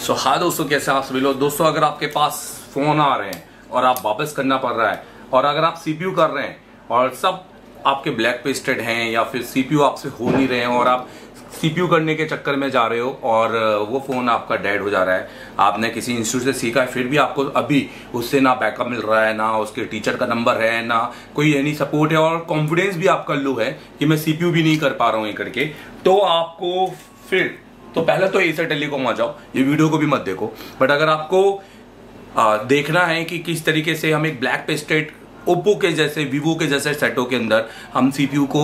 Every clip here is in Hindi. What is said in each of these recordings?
सो so, हाँ दोस्तों कैसे आप सभी लोग दोस्तों अगर आपके पास फोन आ रहे हैं और आप वापस करना पड़ रहा है और अगर आप सीपीयू कर रहे हैं और सब आपके ब्लैक पेस्टेड हैं या फिर सीपीयू आपसे हो नहीं रहे हैं और आप सीपीयू करने के चक्कर में जा रहे हो और वो फ़ोन आपका डेड हो जा रहा है आपने किसी इंस्टीट्यूट से सीखा है फिर भी आपको अभी उससे ना बैकअप मिल रहा है ना उसके टीचर का नंबर है ना कोई एनी सपोर्ट है और कॉन्फिडेंस भी आपका लो है कि मैं सीपीयू भी नहीं कर पा रहा हूँ ये करके तो आपको फिर तो पहले तो एसर टेलीकॉम आ जाओ ये वीडियो को भी मत देखो बट अगर आपको आ, देखना है कि किस तरीके से हम एक ब्लैक पेस्टेड ओप्पो के जैसे वीवो के जैसे सेटों के अंदर हम सीपीयू को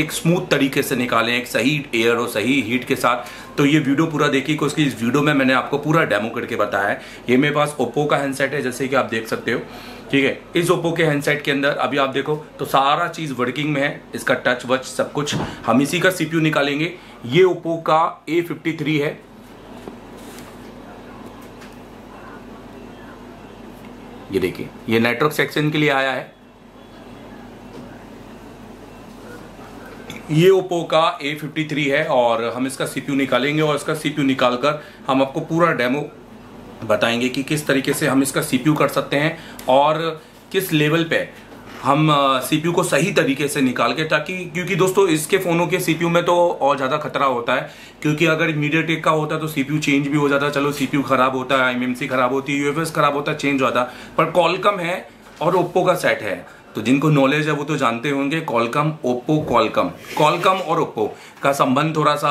एक स्मूथ तरीके से निकालें एक सही एयर और सही हीट के साथ तो ये वीडियो पूरा देखिए क्योंकि इस वीडियो में मैंने आपको पूरा डेमो करके बताया है ये मेरे पास ओप्पो का हैंडसेट है जैसे कि आप देख सकते हो ठीक है इस ओप्पो के हैंडसेट के अंदर अभी आप देखो तो सारा चीज़ वर्किंग में है इसका टच वच सब कुछ हम इसी का सीपीयू निकालेंगे ये ओप्पो का ए फिफ्टी थ्री है ये देखिए ये नेटवर्क सेक्शन के लिए आया है ये ओप्पो का A53 है और हम इसका सीपीयू निकालेंगे और इसका सीपीयू निकालकर हम आपको पूरा डेमो बताएंगे कि किस तरीके से हम इसका सी कर सकते हैं और किस लेवल पे हम uh, को सही तरीके से निकाल के ताकि क्योंकि दोस्तों इसके फ़ोनों के सी में तो और ज़्यादा खतरा होता है क्योंकि अगर मीडिया टेक का होता तो सीपीयू चेंज भी हो जाता चलो सी ख़राब होता है एमएमसी ख़राब होती है यू ख़राब होता चेंज होता पर कॉलकम है और ओप्पो का सेट है तो जिनको नॉलेज है वो तो जानते होंगे कॉलकम ओप्पो कॉलकम कॉलकम और ओप्पो का संबंध थोड़ा सा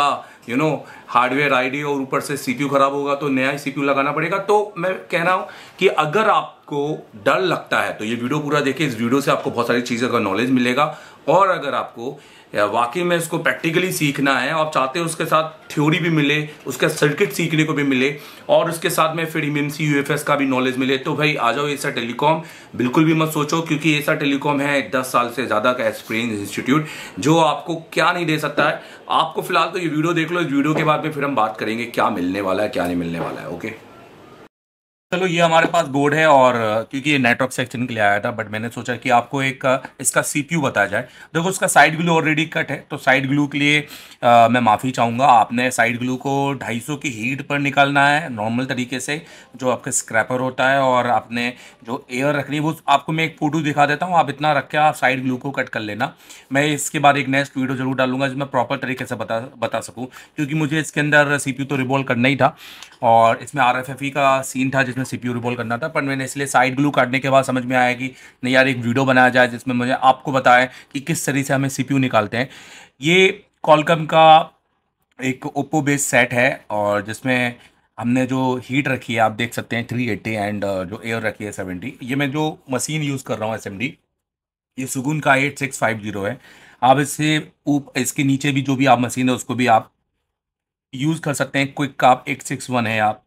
you you know know, hardware ID और ऊपर से सीपीयू खराब होगा तो नया सीपीयू लगाना पड़ेगा तो मैं कह रहा हूं कि अगर आपको डर लगता है तो ये वीडियो पूरा देखिए इस वीडियो से आपको बहुत सारी चीज़ों का नॉलेज मिलेगा और अगर आपको वाकई में इसको प्रैक्टिकली सीखना है आप चाहते हैं उसके साथ थ्योरी भी मिले उसका सर्किट सीखने को भी मिले और उसके साथ में फिर एम सी का भी नॉलेज मिले तो भाई आ जाओ ऐसा टेलीकॉम बिल्कुल भी मत सोचो क्योंकि ऐसा टेलीकॉम है दस साल से ज़्यादा का एक्सपीरियंस इंस्टीट्यूट जो आपको क्या नहीं दे सकता है आपको फिलहाल तो ये वीडियो देख लो इस वीडियो के बाद में फिर हम बात करेंगे क्या मिलने वाला है क्या नहीं मिलने वाला है ओके चलो ये हमारे पास बोर्ड है और क्योंकि ये नेटवर्क सेक्शन के लिए आया था बट मैंने सोचा कि आपको एक इसका सीपीयू बताया जाए देखो उसका साइड ग्लू ऑलरेडी कट है तो साइड ग्लू के लिए आ, मैं माफ़ी चाहूँगा आपने साइड ग्लू को 250 की हीट पर निकालना है नॉर्मल तरीके से जो आपका स्क्रैपर होता है और आपने जो एयर रखनी है वो आपको मैं एक फ़ोटो दिखा देता हूँ आप इतना रख के आप साइड ग्लू को कट कर लेना मैं इसके बाद एक नेक्स्ट वीडियो ज़रूर डालूंगा जिसमें प्रॉपर तरीके से बता बता सकूँ क्योंकि मुझे इसके अंदर सी तो रिवॉल्व करना ही था और इसमें आर e का सीन था जिसमें में सीपीयू रिबॉल करना था पर मैंने इसलिए साइड ग्लू काटने के बाद समझ में आया कि नहीं यार एक वीडियो बनाया जाए जिसमें मुझे आपको बताया कि किस तरीके से हमें सीपीयू निकालते हैं ये कॉलकम का एक ओप्पो बेस सेट है और जिसमें हमने जो हीट रखी है आप देख सकते हैं थ्री एंड uh, जो एयर रखी है सेवेंटी ये मैं जो मशीन यूज़ कर रहा हूँ एस ये सुगुन का एट है आप इससे ऊप इसके नीचे भी जो भी आप मशीन है उसको भी आप यूज़ कर सकते हैं क्विक का आप एट सिक्स वन है आप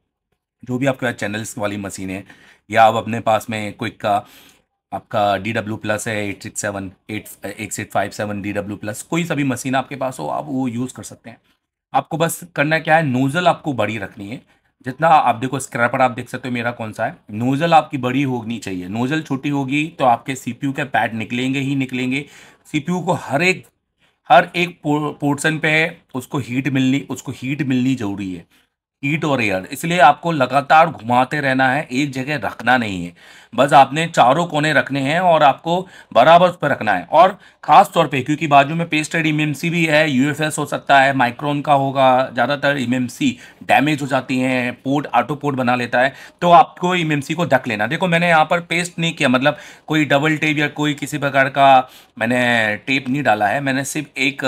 जो भी आपके पास चैनल्स वाली मशीन है या आप अपने पास में क्विक का आपका डी डब्ल्यू प्लस है एट सिक्स सेवन एट एक six five seven D W plus कोई सभी मशीन आपके पास हो आप वो यूज़ कर सकते हैं आपको बस करना क्या है नोज़ल आपको बड़ी रखनी है जितना आप देखो स्क्रैपर आप देख सकते हो मेरा कौन सा है नोज़ल आपकी बड़ी होनी चाहिए नोज़ल छोटी होगी तो आपके यू के पैड निकलेंगे ही निकलेंगे यू को हर एक हर एक पोर्शन पे उसको हीट मिलनी उसको हीट मिलनी ज़रूरी है ईट और एयर इसलिए आपको लगातार घुमाते रहना है एक जगह रखना नहीं है बस आपने चारों कोने रखने हैं और आपको बराबर उस पर रखना है और ख़ास तौर पे क्योंकि बाजू में पेस्टेड एम भी है यूएफएस हो सकता है माइक्रोन का होगा ज़्यादातर एम डैमेज हो जाती हैं पोर्ट ऑटो पोर्ट बना लेता है तो आपको एम को ढक लेना देखो मैंने यहाँ पर पेस्ट नहीं किया मतलब कोई डबल टेप या कोई किसी प्रकार का मैंने टेप नहीं डाला है मैंने सिर्फ एक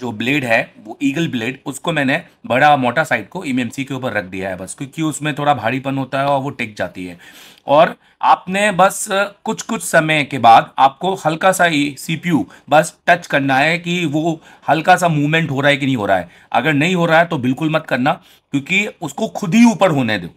जो ब्लेड है वो ईगल ब्लेड उसको मैंने बड़ा मोटा साइड को एम के ऊपर रख दिया है बस क्योंकि उसमें थोड़ा भारीपन होता है और वो टिक जाती है और आपने बस कुछ कुछ समय के बाद आपको हल्का सा ही सीपीयू बस टच करना है कि वो हल्का सा मूवमेंट हो रहा है कि नहीं हो रहा है अगर नहीं हो रहा है तो बिल्कुल मत करना क्योंकि उसको खुद ही ऊपर होने दो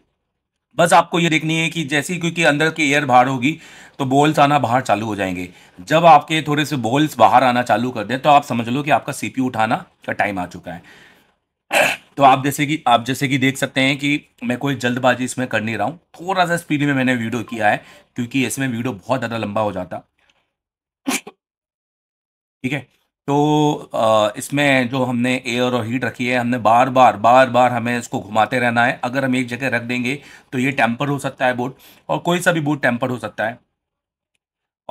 बस आपको ये देखनी है कि जैसे ही क्योंकि अंदर की एयर बाहर होगी तो बोल्स आना बाहर चालू हो जाएंगे जब आपके थोड़े से बोल्स बाहर आना चालू कर दें तो आप समझ लो कि आपका सीपीयू उठाना का टाइम आ चुका है तो आप जैसे कि आप जैसे कि देख सकते हैं कि मैं कोई जल्दबाजी इसमें कर नहीं रहा हूँ थोड़ा सा स्पीड में मैंने वीडियो किया है क्योंकि इसमें वीडियो बहुत ज़्यादा लंबा हो जाता ठीक है तो इसमें जो हमने एयर और हीट रखी है हमने बार बार बार बार हमें इसको घुमाते रहना है अगर हम एक जगह रख देंगे तो ये टेम्पर हो सकता है बोट और कोई सा भी बोट टेम्पर हो सकता है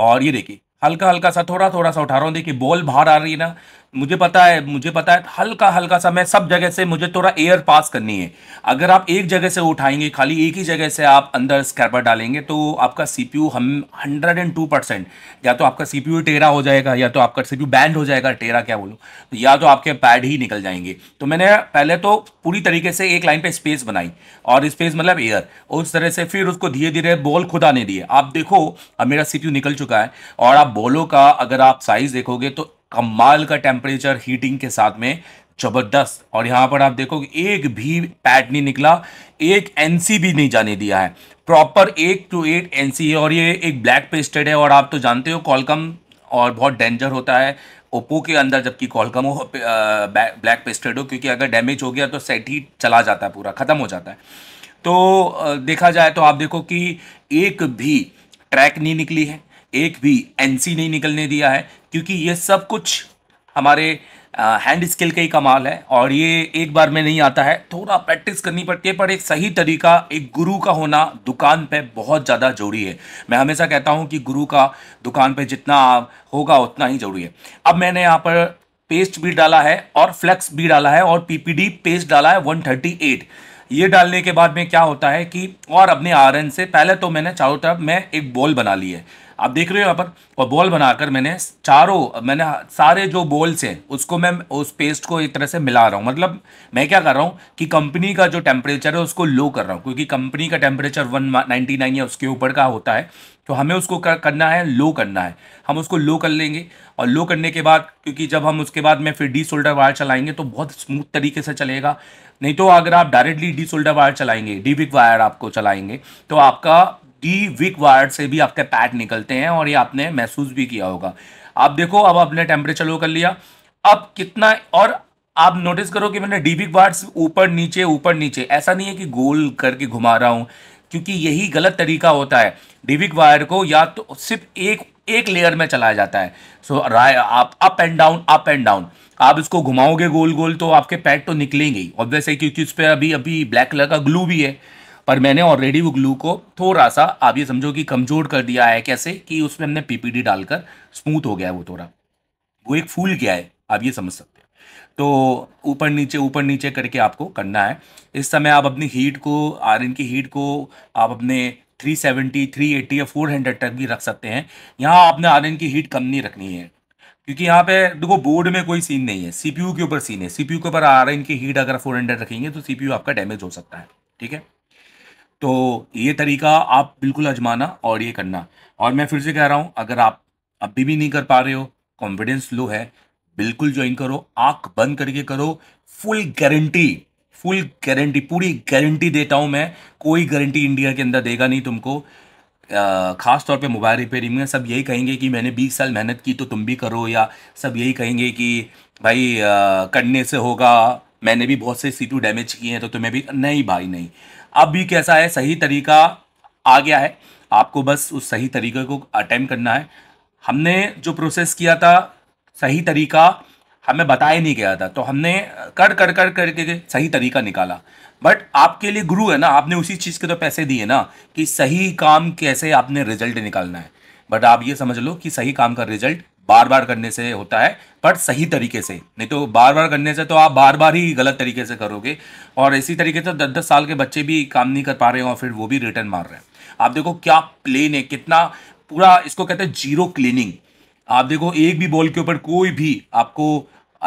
और ये देखिए हल्का हल्का सा थोड़ा थोड़ा सा उठा रहा हूँ देखिए बॉल बाहर आ रही है ना मुझे पता है मुझे पता है हल्का हल्का सा मैं सब जगह से मुझे थोड़ा एयर पास करनी है अगर आप एक जगह से उठाएंगे खाली एक ही जगह से आप अंदर स्क्रैपर डालेंगे तो आपका सीपीयू हम हंड्रेड एंड टू परसेंट या तो आपका सीपीयू टेरा हो जाएगा या तो आपका सीपीयू बैंड हो जाएगा टेरा क्या बोलो तो या तो आपके पैड ही निकल जाएंगे तो मैंने पहले तो पूरी तरीके से एक लाइन पर स्पेस बनाई और स्पेस मतलब एयर उस तरह से फिर उसको धीरे धीरे बॉल खुद आने दिए आप देखो अब मेरा सी निकल चुका है और आप बॉलों का अगर आप साइज़ देखोगे तो कमाल का टेम्परेचर हीटिंग के साथ में जबरदस्त और यहाँ पर आप देखो एक भी पैड नहीं निकला एक एनसी भी नहीं जाने दिया है प्रॉपर एक टू एट एनसी है और ये एक ब्लैक पेस्टेड है और आप तो जानते हो कॉलकम और बहुत डेंजर होता है ओप्पो के अंदर जबकि कॉलकम हो ब्लैक पेस्टेड हो क्योंकि अगर डैमेज हो गया तो सेट ही चला जाता है पूरा ख़त्म हो जाता है तो देखा जाए तो आप देखो कि एक भी ट्रैक नहीं निकली है एक भी एनसी नहीं निकलने दिया है क्योंकि ये सब कुछ हमारे हैंड स्किल का ही कमाल है और ये एक बार में नहीं आता है थोड़ा प्रैक्टिस करनी पड़ती है पर एक सही तरीका एक गुरु का होना दुकान पे बहुत ज़्यादा जरूरी है मैं हमेशा कहता हूँ कि गुरु का दुकान पे जितना होगा उतना ही जरूरी है अब मैंने यहाँ पर पेस्ट भी डाला है और फ्लेक्स भी डाला है और पी पेस्ट डाला है वन ये डालने के बाद में क्या होता है कि और अपने आयरन से पहले तो मैंने चारों तरफ मैं एक बॉल बना ली है आप देख रहे हो यहाँ पर और बॉल बनाकर मैंने चारों मैंने सारे जो बॉल्स हैं उसको मैं उस पेस्ट को एक तरह से मिला रहा हूँ मतलब मैं क्या कर रहा हूँ कि कंपनी का जो टेम्परेचर है उसको लो कर रहा हूँ क्योंकि कंपनी का टेम्परेचर वन नाइन्टी नाइन या उसके ऊपर का होता है तो हमें उसको करना है लो करना है हम उसको लो कर लेंगे और लो करने के बाद क्योंकि जब हम उसके बाद में फिर डी सोल्डर वायर चलाएंगे तो बहुत स्मूथ तरीके से चलेगा नहीं तो अगर आप डायरेक्टली डी सोल्डर वायर चलाएंगे डी बिग वायर आपको चलाएंगे तो आपका डी विक वायर से भी आपके पैड निकलते हैं और ये आपने महसूस भी किया होगा आप देखो अब आपने टेम्परेचर लो कर लिया अब कितना और आप नोटिस करो कि मैंने डी विक ऊपर नीचे ऊपर नीचे ऐसा नहीं है कि गोल करके घुमा रहा हूँ क्योंकि यही गलत तरीका होता है डिविक वायर को या तो सिर्फ एक एक लेयर में चलाया जाता है सो so, राय आप up and down up and down आप इसको घुमाओगे गोल गोल तो आपके पैड तो निकलेंगे ही ऑब्वियस है क्योंकि उस पर अभी अभी ब्लैक कलर का ग्लू भी है पर मैंने ऑलरेडी वो ग्लू को थोड़ा सा आप ये समझो कि कमज़ोर कर दिया है कैसे कि उसमें हमने पीपीडी डालकर स्मूथ हो गया है वो थोड़ा वो एक फूल गया है आप ये समझ सकते हैं तो ऊपर नीचे ऊपर नीचे करके आपको करना है इस समय आप अपनी हीट को आर की हीट को आप अपने 370, 380 या 400 तक भी रख सकते हैं यहाँ आपने आर की हीट कम नहीं रखनी है क्योंकि यहाँ पे देखो बोर्ड में कोई सीन नहीं है सीपीयू के ऊपर सीन है सीपीयू के ऊपर आर की हीट अगर 400 रखेंगे तो सीपीयू आपका डैमेज हो सकता है ठीक है तो ये तरीका आप बिल्कुल आजमाना और ये करना और मैं फिर से कह रहा हूँ अगर आप अभी भी नहीं कर पा रहे हो कॉन्फिडेंस लो है बिल्कुल ज्वाइन करो आंख बंद करके करो फुल गारंटी फुल गारंटी पूरी गारंटी देता हूँ मैं कोई गारंटी इंडिया के अंदर देगा नहीं तुमको ख़ास तौर पे मोबाइल रिपेयरिंग में सब यही कहेंगे कि मैंने 20 साल मेहनत की तो तुम भी करो या सब यही कहेंगे कि भाई आ, करने से होगा मैंने भी बहुत से सीटू डैमेज किए हैं तो तुम्हें भी नहीं भाई नहीं अब भी कैसा है सही तरीका आ गया है आपको बस उस सही तरीके को अटैम्प करना है हमने जो प्रोसेस किया था सही तरीका हमें बताया नहीं गया था तो हमने कर कर कर करके कर सही तरीका निकाला बट आपके लिए गुरु है ना आपने उसी चीज़ के तो पैसे दिए ना कि सही काम कैसे आपने रिजल्ट निकालना है बट आप ये समझ लो कि सही काम का रिजल्ट बार बार करने से होता है बट सही तरीके से नहीं तो बार बार करने से तो आप बार बार ही गलत तरीके से करोगे और इसी तरीके से तो दस दस साल के बच्चे भी काम नहीं कर पा रहे हैं और फिर वो भी रिटर्न मार रहे हैं आप देखो क्या प्लेन है कितना पूरा इसको कहते हैं जीरो क्लीनिंग आप देखो एक भी बॉल के ऊपर कोई भी आपको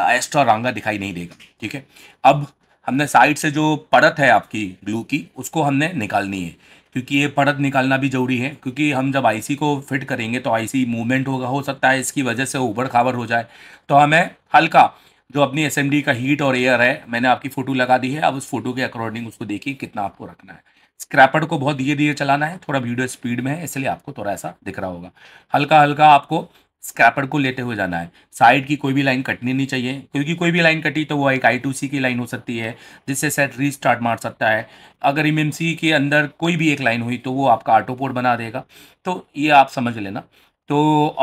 एक्स्ट्रा रांगा दिखाई नहीं देगा ठीक है अब हमने साइड से जो परत है आपकी ग्लू की उसको हमने निकालनी है क्योंकि ये परत निकालना भी जरूरी है क्योंकि हम जब आईसी को फिट करेंगे तो आईसी मूवमेंट होगा हो सकता है इसकी वजह से ऊबड़ खाबर हो जाए तो हमें हल्का जो अपनी एस का हीट और एयर है मैंने आपकी फ़ोटो लगा दी है अब उस फोटो के अकॉर्डिंग उसको देखिए कितना आपको रखना है स्क्रैपर को बहुत धीरे धीरे चलाना है थोड़ा वीडियो स्पीड में है इसलिए आपको थोड़ा ऐसा दिख रहा होगा हल्का हल्का आपको स्क्रैपर को लेते हुए जाना है साइड की कोई भी लाइन कटनी नहीं चाहिए क्योंकि कोई भी लाइन कटी तो वो एक आई टू सी की लाइन हो सकती है जिससे सेट रीस्टार्ट मार सकता है अगर एम के अंदर कोई भी एक लाइन हुई तो वो आपका ऑटो पोर्ट बना देगा तो ये आप समझ लेना तो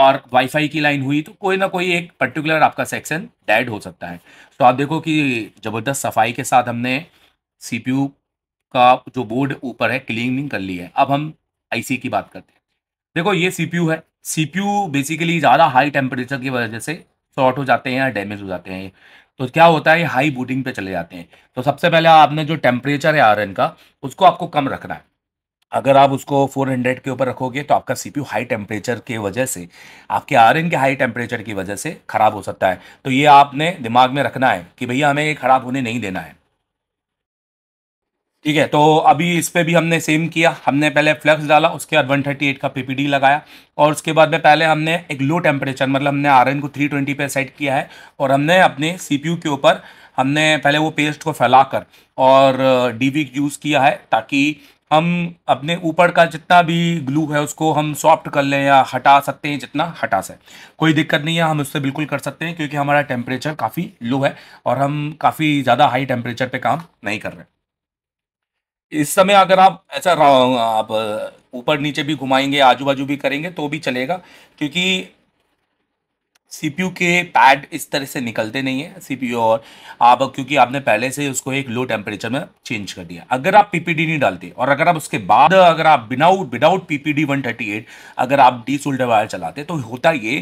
और वाईफाई की लाइन हुई तो कोई ना कोई एक पर्टिकुलर आपका सेक्शन डैड हो सकता है तो आप देखो कि ज़बरदस्त सफाई के साथ हमने यू का जो बोर्ड ऊपर है क्लीनिंग कर ली है अब हम सी की बात करते हैं देखो ये यू है सीपीयू बेसिकली ज़्यादा हाई टेम्परेचर की वजह से शॉर्ट हो जाते हैं या डैमेज हो जाते हैं तो क्या होता है हाई बूटिंग पे चले जाते हैं तो सबसे पहले आपने जो टेम्परेचर है आयरन का उसको आपको कम रखना है अगर आप उसको 400 के ऊपर रखोगे तो आपका सी हाई टेम्परेचर की वजह से आपके आर के हाई टेम्परेचर की वजह से ख़राब हो सकता है तो ये आपने दिमाग में रखना है कि भैया हमें ये ख़राब होने नहीं देना है ठीक है तो अभी इस पर भी हमने सेम किया हमने पहले फ्लक्स डाला उसके बाद 138 का पीपीडी लगाया और उसके बाद में पहले हमने एक लो टेम्परेचर मतलब हमने आर को 320 पे सेट किया है और हमने अपने सीपीयू के ऊपर हमने पहले वो पेस्ट को फैलाकर और डी यूज़ किया है ताकि हम अपने ऊपर का जितना भी ग्लू है उसको हम सॉफ्ट कर लें या हटा सकते हैं जितना हटा सकें कोई दिक्कत नहीं है हम उससे बिल्कुल कर सकते हैं क्योंकि हमारा टेम्परेचर काफ़ी लो है और हम काफ़ी ज़्यादा हाई टेम्परेचर पर काम नहीं कर रहे इस समय अगर आप ऐसा आप ऊपर नीचे भी घुमाएंगे आजू बाजू भी करेंगे तो भी चलेगा क्योंकि सीपीयू के पैड इस तरह से निकलते नहीं है सीपीयू और आप क्योंकि आपने पहले से उसको एक लो टेम्परेचर में चेंज कर दिया अगर आप पीपीडी नहीं डालते और अगर आप उसके बाद अगर आप बिनाउट विदाउट पीपीडी 138 अगर आप डी सोल्डर वायर चलाते तो होता ये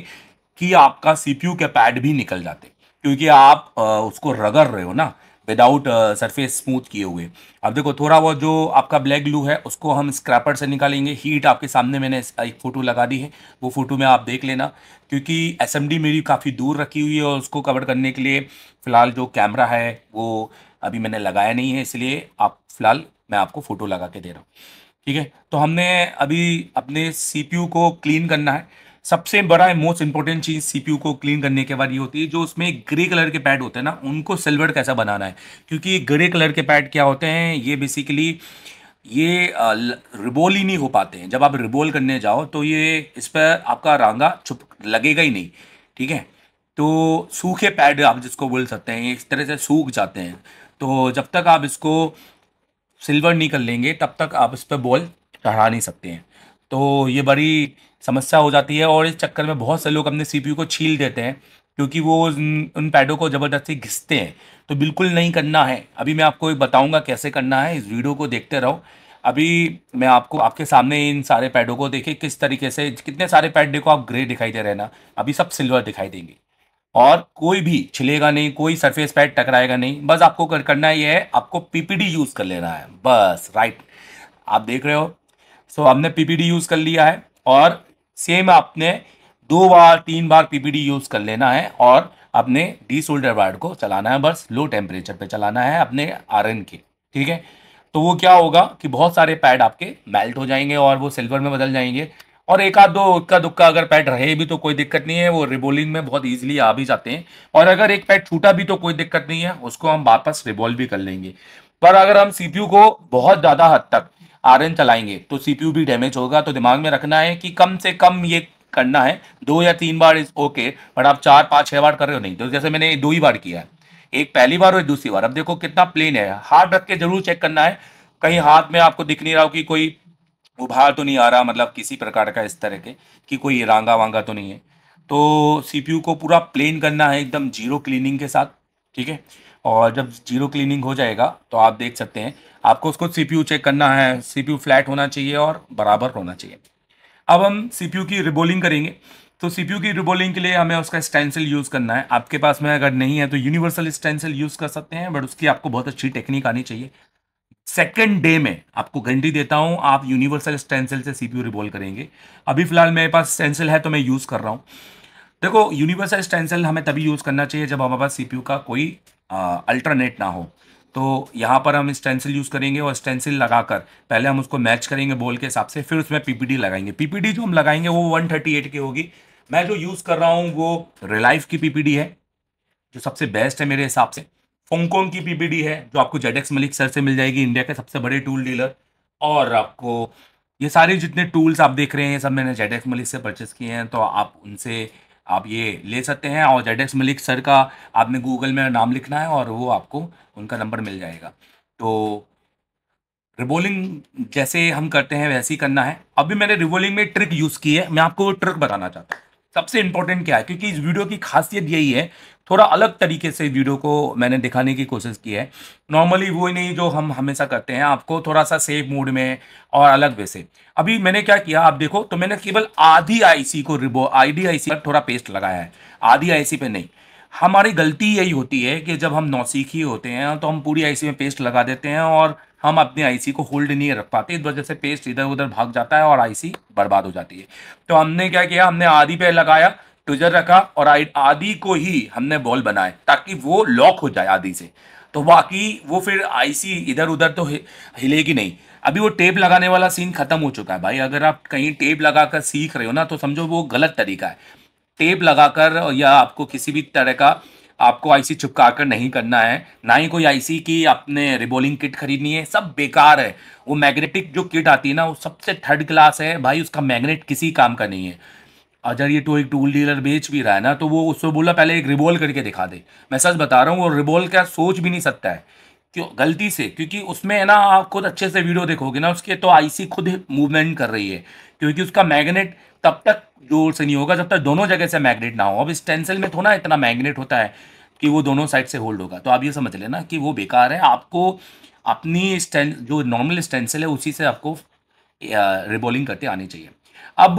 कि आपका सीपीयू के पैड भी निकल जाते क्योंकि आप उसको रगड़ रहे हो ना विदाउट सरफेस स्मूथ किए हुए अब देखो थोड़ा बहुत जो आपका ब्लैक ग्लू है उसको हम स्क्रैपर से निकालेंगे हीट आपके सामने मैंने एक फ़ोटो लगा दी है वो फ़ोटो में आप देख लेना क्योंकि एस मेरी काफ़ी दूर रखी हुई है और उसको कवर करने के लिए फ़िलहाल जो कैमरा है वो अभी मैंने लगाया नहीं है इसलिए आप फ़िलहाल मैं आपको फ़ोटो लगा के दे रहा हूँ ठीक है तो हमने अभी अपने सी को क्लीन करना है सबसे बड़ा मोस्ट इंपॉर्टेंट चीज़ सीपीयू को क्लीन करने के बाद ये होती है जो उसमें ग्रे कलर के पैड होते हैं ना उनको सिल्वर कैसा बनाना है क्योंकि ग्रे कलर के पैड क्या होते हैं ये बेसिकली ये रिबोल ही नहीं हो पाते हैं जब आप रिबोल करने जाओ तो ये इस पर आपका रंगा छुप लगेगा ही नहीं ठीक है तो सूखे पैड आप जिसको बोल सकते हैं इस तरह से सूख जाते हैं तो जब तक आप इसको सिल्वर नहीं कर लेंगे तब तक आप इस पर बॉल चढ़ा नहीं सकते हैं तो ये बड़ी समस्या हो जाती है और इस चक्कर में बहुत से लोग अपने सी को छील देते हैं क्योंकि वो उन पैडों को ज़बरदस्ती घिसते हैं तो बिल्कुल नहीं करना है अभी मैं आपको बताऊँगा कैसे करना है इस वीडियो को देखते रहो अभी मैं आपको आपके सामने इन सारे पैडों को देखे किस तरीके से कितने सारे पैड देखो आप ग्रे दिखाई दे रहे ना अभी सब सिल्वर दिखाई देंगे और कोई भी छिलेगा नहीं कोई सरफेस पैड टकराएगा नहीं बस आपको कर, करना ये है आपको पीपीडी यूज़ कर लेना है बस राइट आप देख रहे हो सो हमने पीपीडी यूज़ कर लिया है और सेम आपने दो बार तीन बार पीपीडी यूज़ कर लेना है और अपने डी सोल्डर वायर को चलाना है बस लो टेम्परेचर पे चलाना है अपने आयरन के ठीक है तो वो क्या होगा कि बहुत सारे पैड आपके मेल्ट हो जाएंगे और वो सिल्वर में बदल जाएंगे और एक आध दो इक्का दुक्का अगर पैड रहे भी तो कोई दिक्कत नहीं है वो रिबोलिंग में बहुत ईजिली आ भी जाते हैं और अगर एक पैड छूटा भी तो कोई दिक्कत नहीं है उसको हम वापस रिबोल्व भी कर लेंगे पर अगर हम सीपीयू को बहुत ज़्यादा हद तक आर चलाएंगे तो सीपीयू भी डैमेज होगा तो दिमाग में रखना है कि कम से कम ये करना है दो या तीन बार इज ओके बट आप चार पाँच छः बार कर रहे हो नहीं तो जैसे मैंने दो ही बार किया है एक पहली बार और दूसरी बार अब देखो कितना प्लेन है हाथ रख के जरूर चेक करना है कहीं हाथ में आपको दिख नहीं रहा हो कि कोई उभार तो नहीं आ रहा मतलब किसी प्रकार का इस तरह के कि कोई रांगा वांगा तो नहीं है तो सीपीयू को पूरा प्लेन करना है एकदम जीरो क्लीनिंग के साथ ठीक है और जब जीरो क्लीनिंग हो जाएगा तो आप देख सकते हैं आपको उसको सीपीयू चेक करना है सीपीयू फ्लैट होना चाहिए और बराबर होना चाहिए अब हम सीपीयू की रिबोलिंग करेंगे तो सीपीयू की रिबोलिंग के लिए हमें उसका स्टेंसिल यूज़ करना है आपके पास में अगर नहीं है तो यूनिवर्सल स्टेंसिल यूज़ कर सकते हैं बट उसकी आपको बहुत अच्छी टेक्निक आनी चाहिए सेकेंड डे में आपको घंटी देता हूं आप यूनिवर्सल स्टेंसिल से सीपीयू रिबोल करेंगे अभी फिलहाल मेरे पास स्टेंसिल है तो मैं यूज़ कर रहा हूं देखो यूनिवर्सल स्टेंसिल हमें तभी यूज़ करना चाहिए जब हमारे पास सीपीयू का कोई अल्टरनेट ना हो तो यहाँ पर हम स्टेंसिल यूज़ करेंगे और स्टेंसिल लगाकर पहले हम उसको मैच करेंगे बॉल के हिसाब से फिर उसमें पीपीडी लगाएंगे पीपीडी जो हम लगाएंगे वो 138 की होगी मैं जो यूज़ कर रहा हूँ वो रिलाइफ की पीपीडी है जो सबसे बेस्ट है मेरे हिसाब से फोंगकोंग की पीपीडी है जो आपको जेडेक्स मलिक सर से मिल जाएगी इंडिया के सबसे बड़े टूल डीलर और आपको ये सारे जितने टूल्स आप देख रहे हैं ये सब मैंने जेडेक्स मलिक से परचेस किए हैं तो आप उनसे आप ये ले सकते हैं और जेड एक्स मलिक सर का आपने गूगल में नाम लिखना है और वो आपको उनका नंबर मिल जाएगा तो रिबोलिंग जैसे हम करते हैं वैसे ही करना है अभी मैंने रिबोलिंग में ट्रिक यूज़ की है मैं आपको ट्रिक बताना चाहता हूँ सबसे इंपॉर्टेंट क्या है क्योंकि इस वीडियो की खासियत यही है थोड़ा अलग तरीके से वीडियो को मैंने दिखाने की कोशिश की है नॉर्मली वो ही नहीं जो हम हमेशा करते हैं आपको थोड़ा सा सेफ मूड में और अलग वैसे अभी मैंने क्या किया आप देखो तो मैंने केवल आधी आईसी को रिबो आईडी आईसी पर थोड़ा पेस्ट लगाया है आधी आईसी पे नहीं हमारी गलती यही होती है कि जब हम नौसीखी होते हैं तो हम पूरी आईसी में पेस्ट लगा देते हैं और हम अपनी आईसी को होल्ड नहीं रख पाते इस वजह से पेस्ट इधर उधर भाग जाता है और आईसी बर्बाद हो जाती है तो हमने क्या किया हमने आदि पे लगाया ट्विजर रखा और आदि को ही हमने बॉल बनाए ताकि वो लॉक हो जाए आदि से तो बाकी वो फिर आईसी इधर उधर तो हिलेगी नहीं अभी वो टेप लगाने वाला सीन खत्म हो चुका है भाई अगर आप कहीं टेप लगाकर सीख रहे हो ना तो समझो वो गलत तरीका है टेप लगाकर या आपको किसी भी तरह का आपको आईसी चिपका कर नहीं करना है ना ही कोई आईसी की आपने रिबोलिंग किट खरीदनी है सब बेकार है वो मैग्नेटिक जो किट आती है ना वो सबसे थर्ड क्लास है भाई उसका मैग्नेट किसी काम का नहीं है अगर ये तो एक टूल डीलर बेच भी रहा है ना तो वो उससे बोला पहले एक रिबोल करके दिखा दे मैं सच बता रहा हूँ वो रिबोल क्या सोच भी नहीं सकता है क्यों गलती से क्योंकि उसमें है ना आप खुद अच्छे से वीडियो देखोगे ना उसके तो आईसी खुद मूवमेंट कर रही है क्योंकि उसका मैग्नेट तब तक जोर से नहीं होगा जब तक दोनों जगह से मैग्नेट ना हो अब इस टेंसिल में थोड़ा इतना मैग्नेट होता है कि वो दोनों साइड से होल्ड होगा तो आप ये समझ लेना कि वो बेकार है आपको अपनी स्टें जो नॉर्मल स्टेंसिल है उसी से आपको रिबोलिंग करते आनी चाहिए अब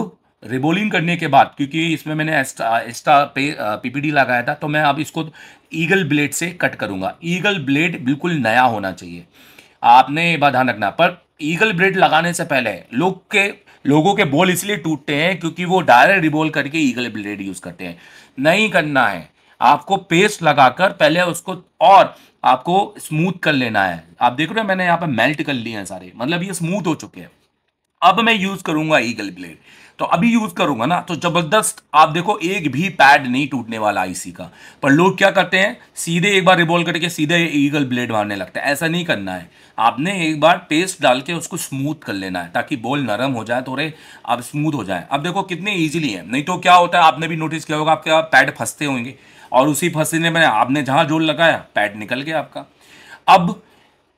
रिबोलिंग करने के बाद क्योंकि इसमें मैंने एक्स्ट्रा पे पीपीडी लगाया था तो मैं अब इसको ईगल ब्लेड से कट करूँगा ईगल ब्लेड बिल्कुल नया होना चाहिए आपने ये ध्यान रखना पर ईगल ब्लेड लगाने से पहले लोग के लोगों के बोल इसलिए टूटते हैं क्योंकि वो डायरेक्ट रिबोल करके ईगल ब्लेड यूज़ करते हैं नहीं करना है आपको पेस्ट लगाकर पहले उसको और आपको स्मूथ कर लेना है आप देख रहे हैं मैंने यहाँ पर मेल्ट कर लिए हैं सारे मतलब ये स्मूथ हो चुके हैं अब मैं यूज करूंगा ईगल ब्लेड तो अभी यूज करूंगा ना तो जबरदस्त आप देखो एक भी पैड नहीं टूटने वाला आईसी का पर लोग क्या करते हैं सीधे एक बार रिबॉल करके सीधे ईगल ब्लेड मारने लगता है ऐसा नहीं करना है आपने एक बार पेस्ट डाल के उसको स्मूथ कर लेना है ताकि बॉल नरम हो जाए थोड़े अब स्मूथ हो जाए अब देखो कितने ईजिली है नहीं तो क्या होता है आपने भी नोटिस किया होगा आपके पैड फंसते होंगे और उसी फसीने में आपने जहाँ जोड़ लगाया पैड निकल गया आपका अब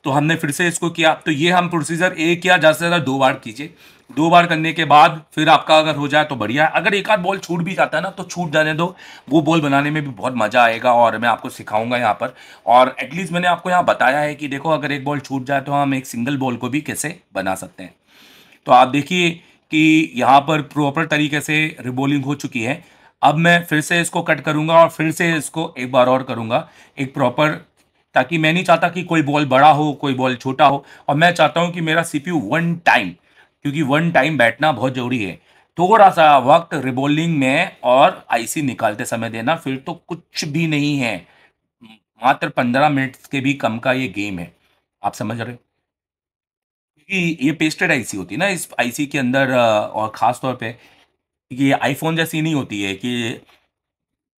तो हमने फिर से इसको किया तो ये हम प्रोसीजर एक या ज़्यादा से ज़्यादा दो बार कीजिए दो बार करने के बाद फिर आपका अगर हो जाए तो बढ़िया है अगर एक आध बॉल छूट भी जाता है ना तो छूट जाने दो वो बॉल बनाने में भी बहुत मज़ा आएगा और मैं आपको सिखाऊंगा यहाँ पर और एटलीस्ट मैंने आपको यहाँ बताया है कि देखो अगर एक बॉल छूट जाए तो हम एक सिंगल बॉल को भी कैसे बना सकते हैं तो आप देखिए कि यहाँ पर प्रॉपर तरीके से रिबोलिंग हो चुकी है अब मैं फिर से इसको कट करूँगा और फिर से इसको एक बार और करूँगा एक प्रॉपर ताकि मैं नहीं चाहता कि कोई बॉल बड़ा हो कोई बॉल छोटा हो और मैं चाहता हूँ कि मेरा सीपीयू वन टाइम क्योंकि वन टाइम बैठना बहुत ज़रूरी है थोड़ा सा वक्त रिबोलिंग में और आईसी निकालते समय देना फिर तो कुछ भी नहीं है मात्र पंद्रह मिनट के भी कम का ये गेम है आप समझ रहे क्योंकि ये पेस्टेड आईसी होती है ना इस आईसी के अंदर और ख़ास तौर पे ये आईफोन जैसी नहीं होती है कि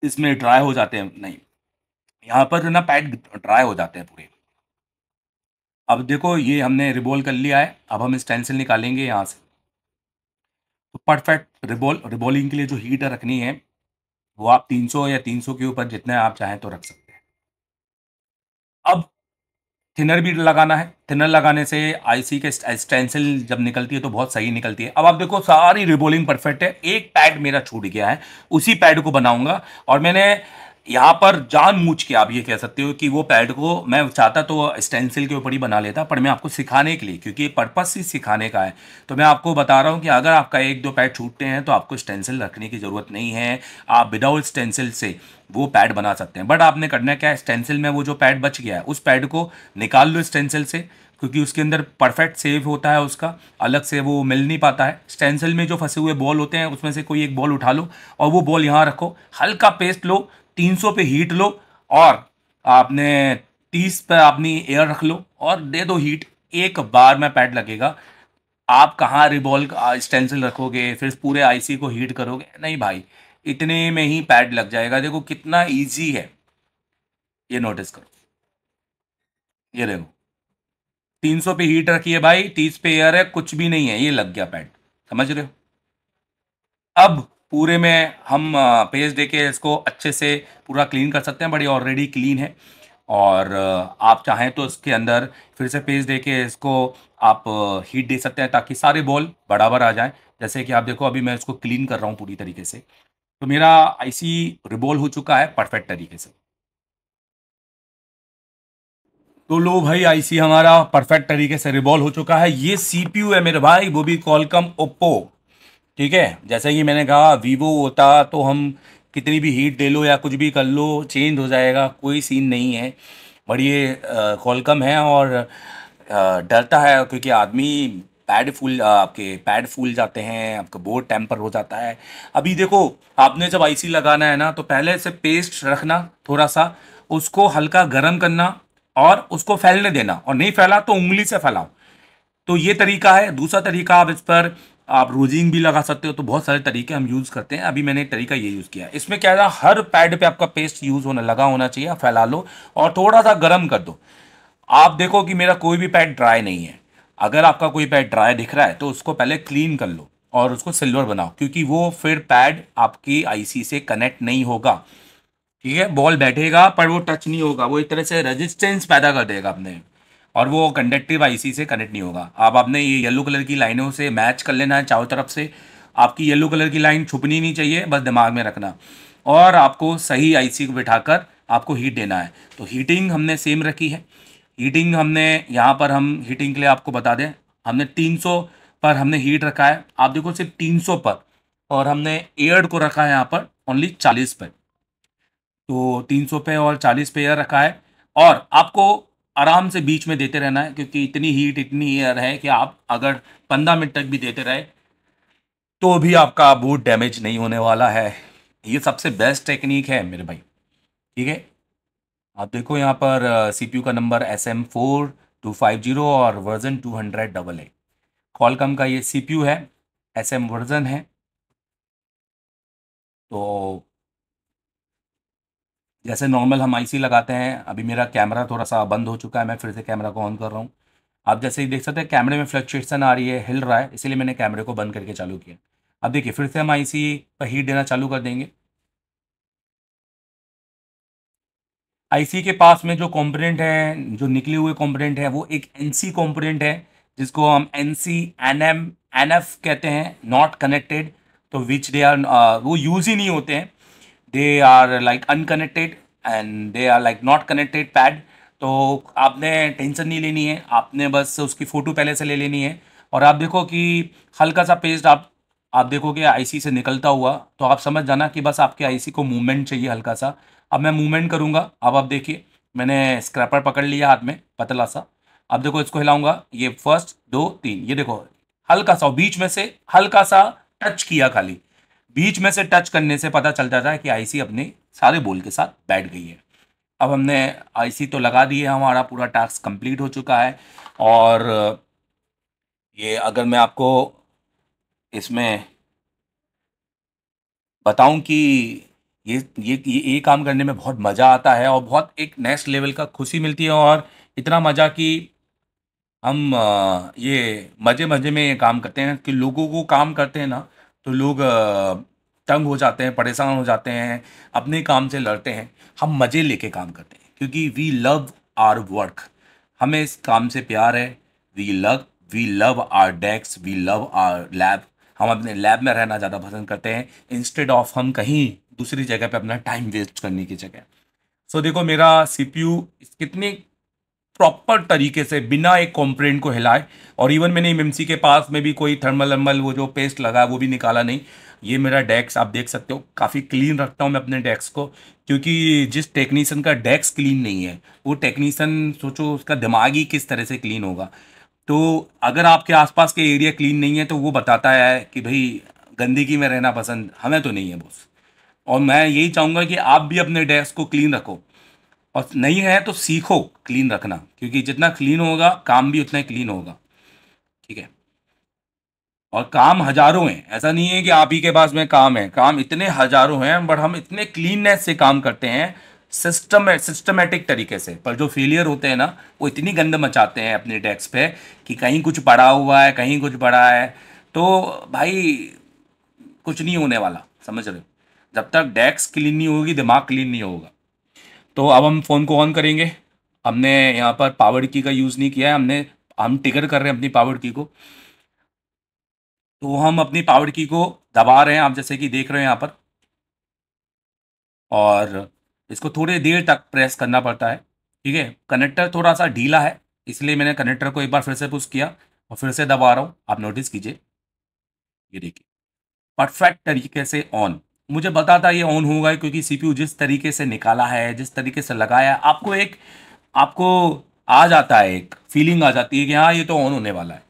इसमें ड्राई हो जाते हैं नहीं यहाँ पर ना पैड ड्राई हो जाते हैं पूरे अब देखो ये हमने रिबोल कर लिया है अब हम स्टेंसिल निकालेंगे यहाँ से तो परफेक्ट रिबोल रिबोलिंग के लिए जो हीटर रखनी है वो आप 300 या 300 के ऊपर जितना आप चाहें तो रख सकते हैं अब थिनर भी लगाना है थिनर लगाने से आईसी के स्टेंसिल जब निकलती है तो बहुत सही निकलती है अब आप देखो सारी रिबोलिंग परफेक्ट है एक पैड मेरा छूट गया है उसी पैड को बनाऊंगा और मैंने यहाँ पर जान मूझ के आप ये कह सकते हो कि वो पैड को मैं चाहता तो स्टेंसिल के ऊपर ही बना लेता पर मैं आपको सिखाने के लिए क्योंकि ये पर्पस ही सिखाने का है तो मैं आपको बता रहा हूँ कि अगर आपका एक दो पैड छूटते हैं तो आपको स्टेंसिल रखने की ज़रूरत नहीं है आप विदाउट स्टेंसिल से वो पैड बना सकते हैं बट आपने करना क्या है स्टेंसिल में वो जो पैड बच गया है उस पैड को निकाल लो स्टेंसिल से क्योंकि उसके अंदर परफेक्ट सेव होता है उसका अलग से वो मिल नहीं पाता है स्टेंसिल में जो फंसे हुए बॉल होते हैं उसमें से कोई एक बॉल उठा लो और वो बॉल यहाँ रखो हल्का पेस्ट लो 300 पे हीट लो और आपने 30 पर अपनी एयर रख लो और दे दो हीट एक बार में पैड लगेगा आप कहाँ रिबॉल स्टेंसिल रखोगे फिर पूरे आईसी को हीट करोगे नहीं भाई इतने में ही पैड लग जाएगा देखो कितना ईजी है ये नोटिस करो ये देखो तीन सौ पे हीट रखिए भाई तीस पे एयर है कुछ भी नहीं है ये लग गया पैड समझ रहे हो अब पूरे में हम पेज दे के इसको अच्छे से पूरा क्लीन कर सकते हैं बड़ी ऑलरेडी क्लीन है और आप चाहें तो इसके अंदर फिर से पेज दे के इसको आप हीट दे सकते हैं ताकि सारे बॉल बराबर आ जाएं जैसे कि आप देखो अभी मैं इसको क्लीन कर रहा हूँ पूरी तरीके से तो मेरा आईसी रिबॉल हो चुका है परफेक्ट तरीके से तो लो भाई आईसी हमारा परफेक्ट तरीके से रिवॉल्व हो चुका है ये सीपीयू है मेरे भाई वो भी कॉलकम ओप्पो ठीक है जैसे कि मैंने कहा वीवो होता तो हम कितनी भी हीट दे लो या कुछ भी कर लो चेंज हो जाएगा कोई सीन नहीं है बट ये कॉलकम है और डरता है क्योंकि आदमी पैड फूल आपके पैड फूल जाते हैं आपका बोर्ड टेम्पर हो जाता है अभी देखो आपने जब आईसी लगाना है ना तो पहले से पेस्ट रखना थोड़ा सा उसको हल्का गर्म करना और उसको फैलने देना और नहीं फैला तो उंगली से फैलाओ तो ये तरीका है दूसरा तरीका आप इस पर आप रोजिंग भी लगा सकते हो तो बहुत सारे तरीके हम यूज़ करते हैं अभी मैंने तरीका ये यूज़ किया इसमें क्या था हर पैड पे आपका पेस्ट यूज़ होना लगा होना चाहिए फैला लो और थोड़ा सा गर्म कर दो आप देखो कि मेरा कोई भी पैड ड्राई नहीं है अगर आपका कोई पैड ड्राई दिख रहा है तो उसको पहले क्लीन कर लो और उसको सिल्वर बनाओ क्योंकि वो फिर पैड आपकी आईसी से कनेक्ट नहीं होगा ठीक है बॉल बैठेगा पर वो टच नहीं होगा वो एक तरह से रेजिस्टेंस पैदा कर देगा अपने और वो कंडक्टिव आईसी से कनेक्ट नहीं होगा आप आपने ये येलो कलर की लाइनों से मैच कर लेना है चारों तरफ से आपकी येलो कलर की लाइन छुपनी नहीं चाहिए बस दिमाग में रखना और आपको सही आईसी को बिठाकर आपको हीट देना है तो हीटिंग हमने सेम रखी है हीटिंग हमने यहाँ पर हम हीटिंग के लिए आपको बता दें हमने 300 पर हमने हीट रखा है आप देखो सिर्फ 300 पर और हमने एयर को रखा है यहाँ पर ओनली 40 पर तो तीन सौ पे और चालीस पे एयर रखा है और आपको आराम से बीच में देते रहना है क्योंकि इतनी हीट इतनी एयर है कि आप अगर पंद्रह मिनट तक भी देते रहे तो भी आपका बूट डैमेज नहीं होने वाला है ये सबसे बेस्ट टेक्निक है मेरे भाई ठीक है आप देखो यहाँ पर सीपीयू का number S M four two five zero और version two hundred double eight Qualcomm का ये सीपीयू है एस एम वर्जन है तो जैसे नॉर्मल हम आईसी लगाते हैं अभी मेरा कैमरा थोड़ा सा बंद हो चुका है मैं फिर से कैमरा को ऑन कर रहा हूँ आप जैसे ही देख सकते हैं कैमरे में फ्लक्चुएसन आ रही है हिल रहा है इसीलिए मैंने कैमरे को बंद करके चालू किया अब देखिए फिर से हम आईसी पर हीट देना चालू कर देंगे आईसी के पास में जो कंपोनेंट है जो निकले हुए कंपोनेंट है वो एक एनसी कंपोनेंट है जिसको हम एनसी एनएम एनएफ कहते हैं नॉट कनेक्टेड तो विच दे आर वो यूज़ ही नहीं होते हैं they are like unconnected and they are like not connected pad तो आपने टेंशन नहीं लेनी है आपने बस उसकी फ़ोटो पहले से ले लेनी है और आप देखो कि हल्का सा पेस्ट आप आप आई आईसी से निकलता हुआ तो आप समझ जाना कि बस आपके आईसी को मूवमेंट चाहिए हल्का सा अब मैं मूवमेंट करूँगा अब आप देखिए मैंने स्क्रैपर पकड़ लिया हाथ में पतला सा अब देखो इसको हिलाऊंगा ये फर्स्ट दो तीन ये देखो हल्का सा बीच में से हल्का सा टच किया खाली बीच में से टच करने से पता चल जाता है कि आईसी अपने सारे बोल के साथ बैठ गई है अब हमने आईसी तो लगा दी है हमारा पूरा टास्क कंप्लीट हो चुका है और ये अगर मैं आपको इसमें बताऊं कि ये ये ये काम करने में बहुत मज़ा आता है और बहुत एक नेक्स्ट लेवल का खुशी मिलती है और इतना मज़ा कि हम ये मज़े मज़े में ये काम करते हैं कि लोगों को काम करते हैं ना तो लोग तंग हो जाते हैं परेशान हो जाते हैं अपने काम से लड़ते हैं हम मज़े लेके काम करते हैं क्योंकि वी लव आर वर्क हमें इस काम से प्यार है we love we love our desk we love our lab हम अपने लैब में रहना ज़्यादा पसंद करते हैं इंस्टेड ऑफ हम कहीं दूसरी जगह पे अपना टाइम वेस्ट करने की जगह सो so, देखो मेरा सी पी यू कितने प्रॉपर तरीके से बिना एक कॉम्प्रेंट को हिलाए और इवन मैंने एम के पास में भी कोई थर्मल अर्मल वो जो पेस्ट लगा वो भी निकाला नहीं ये मेरा डेक्स आप देख सकते हो काफ़ी क्लीन रखता हूँ मैं अपने डेक्स को क्योंकि जिस टेक्नीसन का डेक्स क्लीन नहीं है वो टेक्नीसन सोचो उसका दिमाग ही किस तरह से क्लीन होगा तो अगर आपके आसपास के एरिया क्लीन नहीं है तो वो बताता है कि भाई गंदगी में रहना पसंद हमें तो नहीं है बॉस और मैं यही चाहूँगा कि आप भी अपने डेस्क को क्लीन रखो और नहीं है तो सीखो क्लीन रखना क्योंकि जितना क्लीन होगा काम भी उतना ही क्लीन होगा ठीक है और काम हजारों हैं ऐसा नहीं है कि आप ही के पास में काम है काम इतने हजारों हैं बट हम इतने क्लीननेस से काम करते हैं सिस्टम सिस्टमेटिक तरीके से पर जो फेलियर होते हैं ना वो इतनी गंद मचाते हैं अपने डेस्क पे कि कहीं कुछ पड़ा हुआ है कहीं कुछ पड़ा है तो भाई कुछ नहीं होने वाला समझ रहे हो जब तक डेस्क क्लीन नहीं होगी दिमाग क्लीन नहीं होगा तो अब हम फ़ोन को ऑन करेंगे हमने यहाँ पर पावर की का यूज़ नहीं किया है हमने हम टिकर कर रहे हैं अपनी पावर की को तो हम अपनी पावर की को दबा रहे हैं आप जैसे कि देख रहे हैं यहाँ पर और इसको थोड़ी देर तक प्रेस करना पड़ता है ठीक है कनेक्टर थोड़ा सा ढीला है इसलिए मैंने कनेक्टर को एक बार फिर से पुश किया और फिर से दबा रहा हूँ आप नोटिस कीजिए ये देखिए परफेक्ट तरीके से ऑन मुझे बताता था ये ऑन होगा क्योंकि सीपीयू जिस तरीके से निकाला है जिस तरीके से लगाया है आपको एक आपको आ जाता है एक फीलिंग आ जाती है कि हाँ ये तो ऑन होने वाला है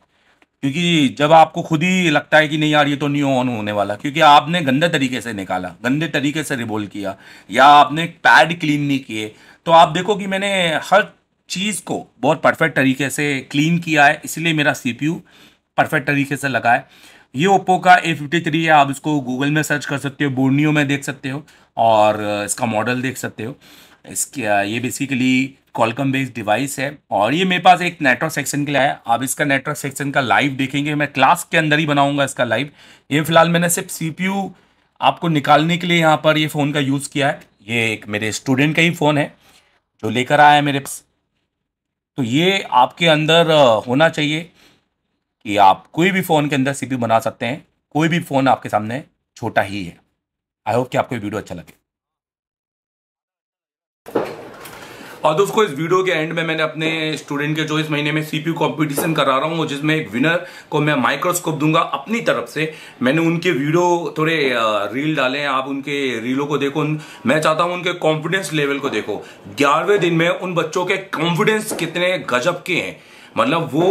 क्योंकि जब आपको खुद ही लगता है कि नहीं यार ये तो नहीं ऑन होने वाला क्योंकि आपने गंदे तरीके से निकाला गंदे तरीके से रिबोल किया या आपने पैड क्लीन नहीं किए तो आप देखो कि मैंने हर चीज़ को बहुत परफेक्ट तरीके से क्लीन किया है इसलिए मेरा सी परफेक्ट तरीके से लगा है ये ओप्पो का ए फिफ्टी थ्री है आप इसको गूगल में सर्च कर सकते हो बोर्नियो में देख सकते हो और इसका मॉडल देख सकते हो इसके ये बेसिकली कॉलकम बेस्ड डिवाइस है और ये मेरे पास एक नेटवर्क सेक्शन के लिए आया आप इसका नेटवर्क सेक्शन का लाइव देखेंगे मैं क्लास के अंदर ही बनाऊंगा इसका लाइव ये फिलहाल मैंने सिर्फ यू आपको निकालने के लिए यहाँ पर ये फ़ोन का यूज़ किया है ये एक मेरे स्टूडेंट का ही फ़ोन है जो लेकर आया है मेरे पास तो ये आपके अंदर होना चाहिए कि आप कोई भी फ़ोन के अंदर सीपीयू बना सकते हैं कोई भी फ़ोन आपके सामने छोटा ही है आई होप कि आपको ये वीडियो अच्छा लगे और दोस्तों इस वीडियो के एंड में मैंने अपने स्टूडेंट के जो इस महीने में सीपीयू कंपटीशन करा रहा हूँ जिसमें एक विनर को मैं माइक्रोस्कोप दूंगा अपनी तरफ से मैंने उनके वीडियो थोड़े रील डाले हैं आप उनके रीलों को देखो मैं चाहता हूँ उनके कॉन्फिडेंस लेवल को देखो ग्यारहवें दिन में उन बच्चों के कॉन्फिडेंस कितने गजब के हैं मतलब वो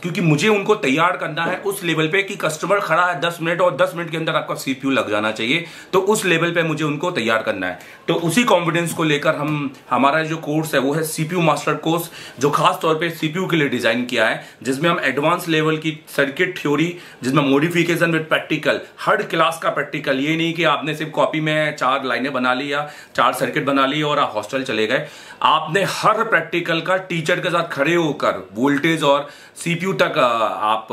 क्योंकि मुझे उनको तैयार करना है उस लेवल पे कि कस्टमर खड़ा है दस मिनट और दस मिनट के अंदर आपका सीपीयू लग जाना चाहिए तो उस लेवल पे मुझे उनको तैयार करना है तो उसी कॉन्फिडेंस को लेकर हम हमारा जो कोर्स है वो है सीपीयू मास्टर कोर्स जो खास तौर पे सीपीयू के लिए डिजाइन किया है जिसमें हम एडवांस लेवल की सर्किट थ्योरी जिसमें मॉडिफिकेशन विद प्रैक्टिकल हर क्लास का प्रैक्टिकल ये नहीं कि आपने सिर्फ कॉपी में चार लाइनें बना ली या चार सर्किट बना ली और आप हॉस्टल चले गए आपने हर प्रैक्टिकल का टीचर के साथ खड़े होकर वोल्टेज और सीपीयू तक आप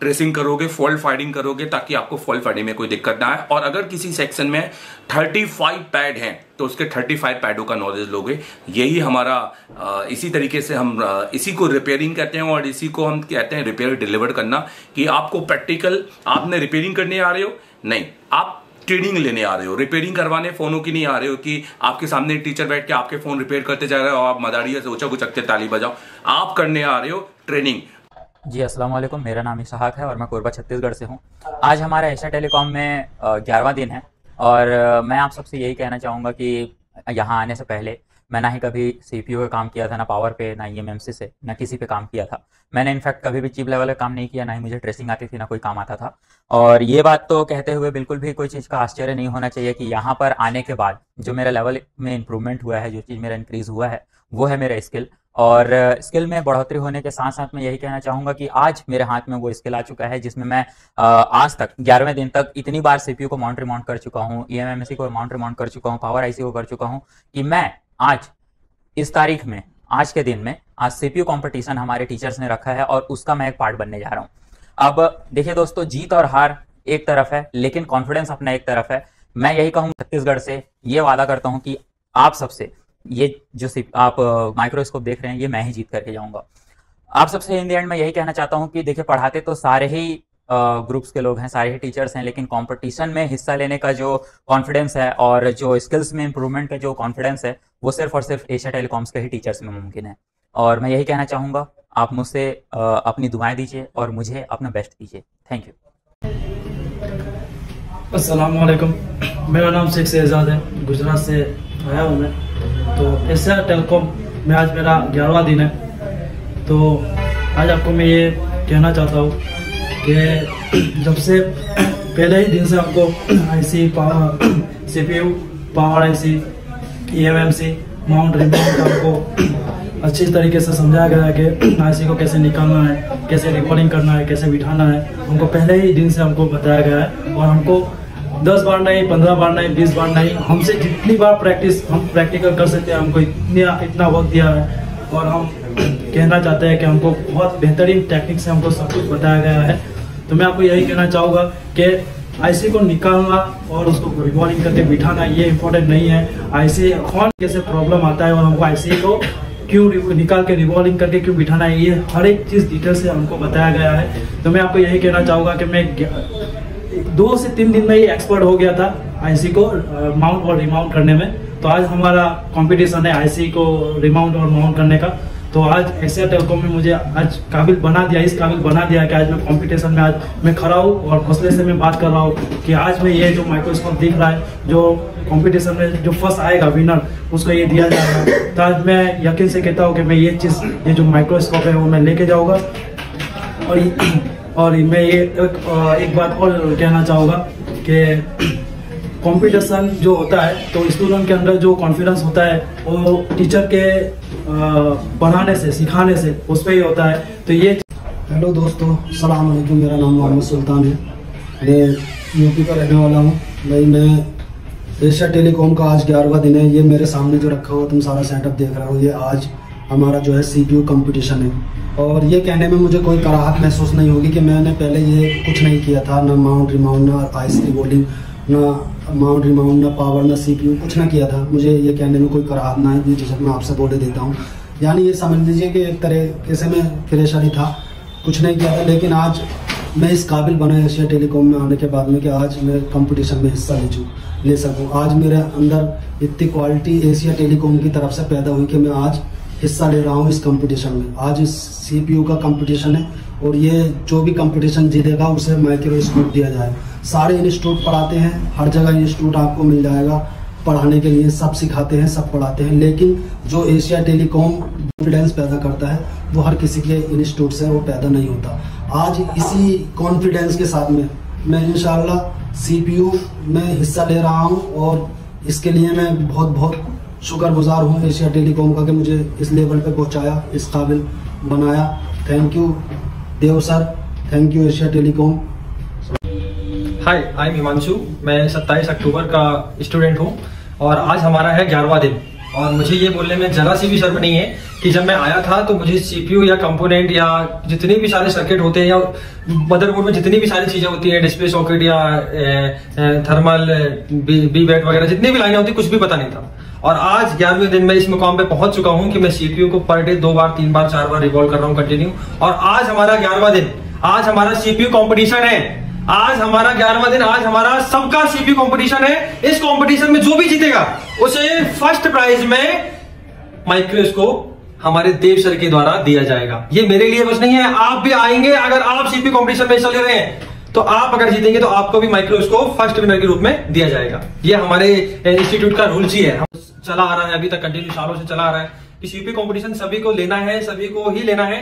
ट्रेसिंग करोगे फॉल्ट फाइंडिंग करोगे ताकि आपको फॉल्ट फाइंडिंग में कोई दिक्कत ना आए और अगर किसी सेक्शन में 35 पैड हैं तो उसके 35 पैडों का नॉलेज लोगे यही हमारा इसी तरीके से हम इसी को रिपेयरिंग कहते हैं और इसी को हम कहते हैं रिपेयर डिलीवर करना कि आपको प्रैक्टिकल आपने रिपेयरिंग करने आ रहे हो नहीं आप ट्रेनिंग लेने आ रहे हो रिपेयरिंग करवाने फोनों की नहीं आ रहे हो कि आपके सामने टीचर बैठ के आपके फोन रिपेयर करते जा रहे हो आप मदारिया से ऊंचा उचकते ताली बजाओ आप करने आ रहे हो ट्रेनिंग जी अस्सलाम वालेकुम मेरा नाम इसहाक है और मैं कोरबा छत्तीसगढ़ से हूँ आज हमारा एशिया टेलीकॉम में ग्यारहवा दिन है और मैं आप सबसे यही कहना चाहूँगा कि यहाँ आने से पहले मैं ना ही कभी सी पी का काम किया था ना पावर पे ना ई e से ना किसी पे काम किया था मैंने इनफैक्ट कभी भी चीप लेवल का काम नहीं किया ना ही मुझे ट्रेसिंग आती थी ना कोई काम आता था और ये बात तो कहते हुए बिल्कुल भी कोई चीज़ का आश्चर्य नहीं होना चाहिए कि यहाँ पर आने के बाद जो मेरा लेवल में इंप्रूवमेंट हुआ है जो चीज़ मेरा इंक्रीज़ हुआ है वो है मेरा स्किल और स्किल में बढ़ोतरी होने के साथ साथ मैं यही कहना चाहूंगा कि आज मेरे हाथ में वो स्किल आ चुका है जिसमें मैं आज तक ग्यारहवें दिन तक इतनी बार सीपीयू को माउंट रिमाउंट कर चुका हूँ ई e को माउंट रिमाउंट कर चुका हूँ पावर आईसी को कर चुका हूँ कि मैं आज इस तारीख में आज के दिन में आज सीपीयू कॉम्पिटिशन हमारे टीचर्स ने रखा है और उसका मैं एक पार्ट बनने जा रहा हूँ अब देखिए दोस्तों जीत और हार एक तरफ है लेकिन कॉन्फिडेंस अपना एक तरफ है मैं यही कहूँ छत्तीसगढ़ से ये वादा करता हूँ कि आप सबसे ये जो आप माइक्रोस्कोप देख रहे हैं ये मैं ही जीत करके जाऊंगा आप सबसे इन दी एंड मैं यही कहना चाहता हूँ कि देखिए पढ़ाते तो सारे ही ग्रुप्स के लोग हैं सारे ही टीचर्स हैं लेकिन कंपटीशन में हिस्सा लेने का जो कॉन्फिडेंस है और जो स्किल्स में इम्प्रूवमेंट का जो कॉन्फिडेंस है वो सिर्फ और सिर्फ एशिया टेलीकॉम्स के ही टीचर्स में मुमकिन है और मैं यही कहना चाहूँगा आप मुझसे अपनी दुआएं दीजिए और मुझे अपना बेस्ट दीजिए थैंक यू असलकम मेरा नाम शेख शहजाद है गुजरात से आया हूँ मैं तो एस टेलीकॉम में आज मेरा ग्यारहवा दिन है तो आज आपको मैं ये कहना चाहता हूँ कि जब से पहले ही दिन से आपको IC power CPU power IC eMMC mount remote आपको अच्छी तरीके से समझाया गया है कि आईसी को कैसे निकालना है कैसे रिकॉर्डिंग करना है कैसे बिठाना है हमको पहले ही दिन से हमको बताया गया है और हमको दस बार नहीं पंद्रह बार नहीं बीस बार नहीं हमसे जितनी बार प्रैक्टिस हम प्रैक्टिकल कर सकते हैं हमको इतना इतना वक्त दिया है और हम कहना चाहते हैं कि हमको बहुत बेहतरीन टेक्निक से हमको सब कुछ बताया गया है तो मैं आपको यही कहना चाहूँगा कि आईसी को निकालना और उसको रिवॉल्विंग करके बिठाना ये इम्पोर्टेंट नहीं है आईसी कौन कैसे प्रॉब्लम आता है और हमको आईसी को क्यों निकाल के रिवॉल्विंग करके क्यों बिठाना है ये हर एक चीज़ डिटेल से हमको बताया गया है तो मैं आपको यही कहना चाहूँगा कि मैं दो से तीन दिन में ही एक्सपर्ट हो गया था आईसी को माउंट और रिमाउंट करने में तो आज हमारा कंपटीशन है आईसी को रिमाउंट और माउंट करने का तो आज एक्सिया टेलकॉम में मुझे आज काबिल बना दिया इस काबिल बना दिया कि आज मैं कंपटीशन में आज मैं खड़ा हूँ और हौसले से मैं बात कर रहा हूँ कि आज मैं ये जो माइक्रोस्कोप दिख रहा है जो कंपटीशन में जो फर्स्ट आएगा विनर उसको ये दिया जा रहा है तो आज मैं यकीन से कहता हूँ कि मैं ये चीज़ ये जो माइक्रोस्कोप है वो मैं लेके जाऊँगा और और मैं ये एक, एक बात और कहना चाहूँगा कि कंपटीशन जो होता है तो स्टूडेंट के अंदर जो कॉन्फिडेंस होता है वो टीचर के पढ़ाने से सिखाने से उस पर ही होता है तो ये हेलो दोस्तों सलाम अलैकुम मेरा नाम मोहम्मद सुल्तान है मैं यूपी का रहने वाला हूँ भाई मैं एशिया टेलीकॉम का आज ग्यारहवा दिन है ये मेरे सामने जो रखा हुआ तुम सारा सेटअप देख रहे हो ये आज हमारा जो है सी पी कंपटीशन है और ये कहने में मुझे कोई कराहत महसूस नहीं होगी कि मैंने पहले ये कुछ नहीं किया था ना माउंट रिमाउंड ना सी बोलिंग ना माउंट रिमाउंड ना पावर ना सी कुछ ना किया था मुझे ये कहने में कोई कराहत ना है जैसे मैं आपसे बोले देता हूँ यानी ये समझ लीजिए कि एक तरह कैसे मैं फ्रेशर ही था कुछ नहीं किया था लेकिन आज मैं इस काबिल बना एशिया टेलीकॉम में आने के बाद में कि आज मैं कंपटीशन में हिस्सा ले जूँ ले सकूँ आज मेरे अंदर इतनी क्वालिटी एशिया टेलीकॉम की तरफ से पैदा हुई कि मैं आज हिस्सा ले रहा हूँ इस कंपटीशन में आज इस सी का कंपटीशन है और ये जो भी कंपटीशन जीतेगा उसे माइक्रो इंस्टीट्यूट दिया जाए सारे इंस्टीट्यूट पढ़ाते हैं हर जगह इंस्टीट्यूट आपको मिल जाएगा पढ़ाने के लिए सब सिखाते हैं सब पढ़ाते हैं लेकिन जो एशिया टेलीकॉम कॉन्फिडेंस पैदा करता है वो हर किसी के इंस्टीट्यूट से वो पैदा नहीं होता आज इसी कॉन्फिडेंस के साथ में मैं इन सी में हिस्सा ले रहा हूँ और इसके लिए मैं बहुत बहुत शुक्र गुजार हूँ एशिया टेलीकॉम का कि मुझे इस लेवल पे पहुँचाया इस काबिल बनाया thank you Dev sir thank you Asia Telecom hi I am Himanshu मैं 27 अक्टूबर का स्टूडेंट हूँ और आज हमारा है ग्यारहवा दिन और मुझे ये बोलने में जरा सी भी शर्म नहीं है कि जब मैं आया था तो मुझे सीपीयू या कंपोनेंट या जितने भी सारे सर्किट होते हैं या मदरबोर्ड में जितनी भी सारी चीजें होती है डिस्प्ले सॉकेट या A, A, thermal B, B bat वगैरह जितनी भी लाइनें होती कुछ भी पता नहीं था और आज ग्यारहवें दिन मैं इस मुकाम पे पहुंच चुका हूं कि मैं सीपीयू को पर डे दो बार तीन बार चार बार रिवॉल्व कर रहा हूं कंटिन्यू और आज हमारा ग्यारहवा दिन आज हमारा सीपीयू कंपटीशन है आज हमारा ग्यारहवा दिन आज हमारा सबका सीपीयू कंपटीशन है इस कंपटीशन में जो भी जीतेगा उसे फर्स्ट प्राइज में माइक्रोस्कोप हमारे देव सर के द्वारा दिया जाएगा ये मेरे लिए कुछ नहीं है आप भी आएंगे अगर आप सीपी कॉम्पिटिशन में चले रहे हैं तो आप अगर जीतेंगे तो आपको भी माइक्रोस्कोप फर्स्ट विनर के रूप में दिया जाएगा ये हमारे इंस्टीट्यूट का रूल जी है चला आ रहा है अभी तक कंटिन्यू सालों से चला आ रहा है कि सीपी कॉम्पिटिशन सभी को लेना है सभी को ही लेना है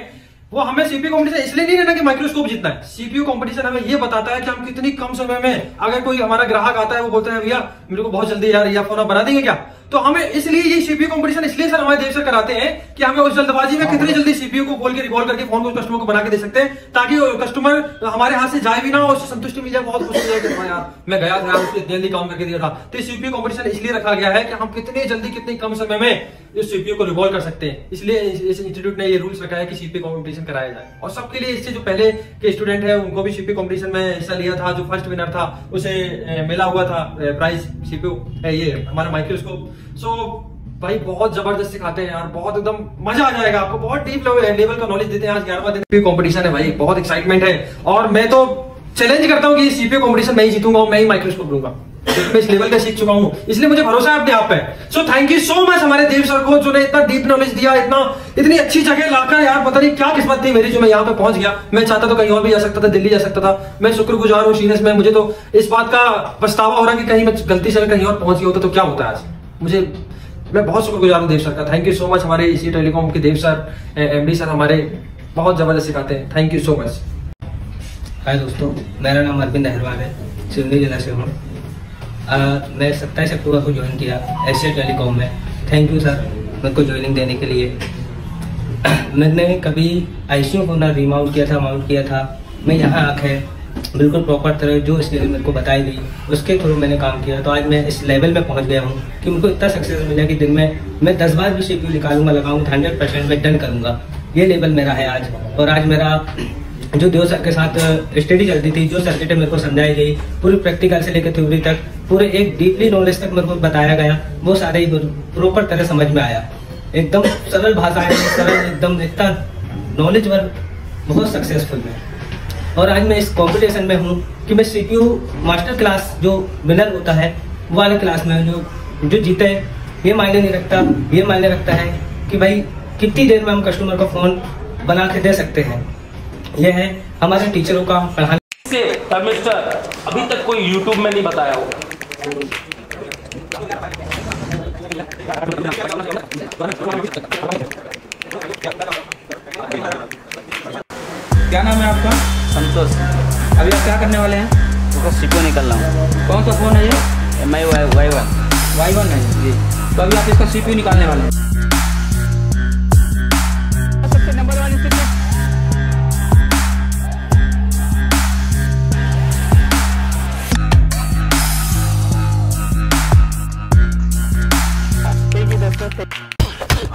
वो हमें सीपी कॉम्पिटिशन इसलिए नहीं लेना कि माइक्रोस्कोप जीतना है सीपीयू कॉम्पिटिशन हमें ये बताता है कि हम कितनी कम समय में अगर कोई हमारा ग्राहक आता है वो बोलता है भैया मेरे को बहुत जल्दी यार ये फोन आप बना देंगे क्या तो हमें इसलिए ये सीपीयू कंपटीशन इसलिए सर हमारे देश से कराते हैं कि हमें उस जल्दबाजी में कितनी जल्दी सीपीयू को खोल के रिवॉल्व करके फोन को कस्टमर को बना के दे सकते हैं ताकि कस्टमर हमारे हाथ से जाए भी ना और उससे संतुष्टि मिल जाए बहुत खुश हो जाए हाँ यार मैं गया था उसने जल्दी काम करके दिया था तो सीपीयू कॉम्पिटिशन इसलिए रखा गया है कि हम कितने जल्दी कितने कम समय में इस सीपीयू को रिवॉल्व कर सकते हैं इसलिए इस इंस्टीट्यूट ने ये रूल्स रखा है कि सीपीयू कॉम्पिटिशन कराया जाए और सबके लिए इससे जो पहले के स्टूडेंट है उनको भी सीपीयू कॉम्पिटिशन में हिस्सा लिया था जो फर्स्ट विनर था उसे मिला हुआ था प्राइज सीपीयू ये हमारा माइक्रोस्कोप सो so, भाई बहुत जबरदस्त सिखाते हैं यार बहुत एकदम मजा आ जाएगा आपको बहुत डीप लेवल लेवल का नॉलेज देते हैं आज ग्यारह दिन भी कॉम्पिटिशन है भाई बहुत एक्साइटमेंट है और मैं तो चैलेंज करता हूँ कि सीपीओ कॉम्पिटिशन मैं ही जीतूंगा और मैं ही माइक्रोस्कोप लूंगा मैं इस लेवल का सीख चुका हूँ इसलिए मुझे भरोसा है अपने आप पे so thank you so much हमारे देव सर को जो ने इतना डीप नॉलेज दिया इतना इतनी अच्छी जगह लाकर यार पता नहीं क्या किस्मत थी मेरी जो मैं यहाँ पे पहुंच गया मैं चाहता तो कहीं और भी जा सकता था दिल्ली जा सकता था मैं शुक्रगुजार हूँ शीनस में मुझे तो इस बात का पछतावा हो रहा कि कहीं मैं गलती से कहीं और पहुंच गया होता तो क्या होता है आज मुझे मैं बहुत शुक्र गुजार हूँ देव सर का थैंक यू सो मच हमारे इसी टेलीकॉम के देव सर एमडी सर हमारे बहुत ज़बरदस्त सिखाते हैं thank you so much hi दोस्तों मेरा नाम अरविंद अहरवाल है सिवनी जिला से हूँ मैं सत्ताईस अक्टूबर को ज्वाइन किया एशिया टेलीकॉम में थैंक यू सर मेरे को ज्वाइनिंग देने के लिए मैंने कभी आई सी को ना रीमाउंट किया था माउंट किया था मैं यहाँ आके बिल्कुल प्रॉपर तरह जो इस लेवल मेरे को बताई गई उसके थ्रू मैंने काम किया तो आज मैं इस लेवल में पहुंच गया हूँ कि मुझको इतना सक्सेस मिला कि दिन में मैं दस बार भी शेड्यूल निकालूंगा लगाऊंगा हंड्रेड परसेंट मैं डन करूँगा ये लेवल मेरा है आज और आज मेरा जो देव सर के साथ स्टडी चलती थी जो सर्किटें मेरे को समझाई गई पूरी प्रैक्टिकल से लेकर थ्योरी तक पूरे एक डीपली नॉलेज तक मेरे को बताया गया वो सारे प्रॉपर तरह समझ में आया एकदम सरल है सरल एकदम इतना नॉलेज बहुत सक्सेसफुल है और आज मैं इस कॉम्पिटिशन में हूँ कि मैं सी मास्टर क्लास जो विनर होता है वो वाले क्लास में जो जो जीते ये मायने नहीं रखता ये मायने रखता है कि भाई कितनी देर में हम कस्टमर को फ़ोन बना के दे सकते हैं यह है हमारे टीचरों का पढ़ाने अभी तक कोई यूट्यूब में नहीं बताया हो क्या नाम है आपका संतोष अभी आप क्या करने वाले हैं तो सीपो निकल रहा हूँ कौन सा फ़ोन है ये M I Y Y one Y one है जी तो अभी आप इसका सीपी निकालने वाले हैं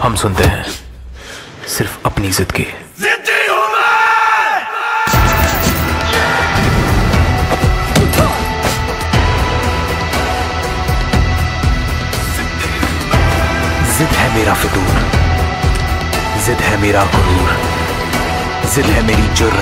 हम सुनते हैं सिर्फ अपनी जिद की मेरा फितूर जिद है मेरा गुरूर जिद है मेरी जुर्र